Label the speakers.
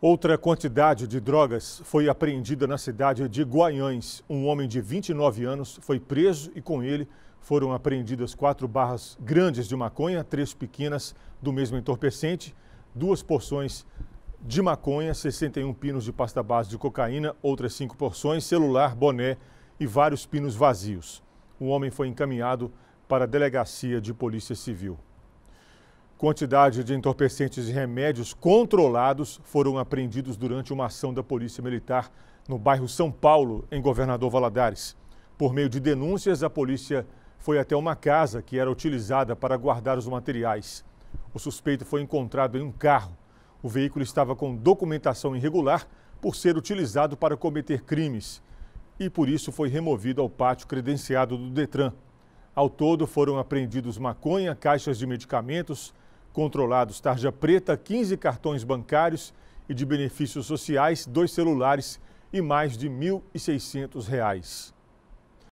Speaker 1: Outra quantidade de drogas foi apreendida na cidade de Guaiães. Um homem de 29 anos foi preso e com ele foram apreendidas quatro barras grandes de maconha, três pequenas do mesmo entorpecente, duas porções de maconha, 61 pinos de pasta base de cocaína, outras cinco porções, celular, boné e vários pinos vazios. O homem foi encaminhado para a delegacia de polícia civil. Quantidade de entorpecentes e remédios controlados foram apreendidos durante uma ação da Polícia Militar no bairro São Paulo, em Governador Valadares. Por meio de denúncias, a polícia foi até uma casa que era utilizada para guardar os materiais. O suspeito foi encontrado em um carro. O veículo estava com documentação irregular por ser utilizado para cometer crimes e por isso foi removido ao pátio credenciado do Detran. Ao todo foram apreendidos maconha, caixas de medicamentos, controlados tarja preta, 15 cartões bancários e de benefícios sociais, dois celulares e mais de R$ 1.600.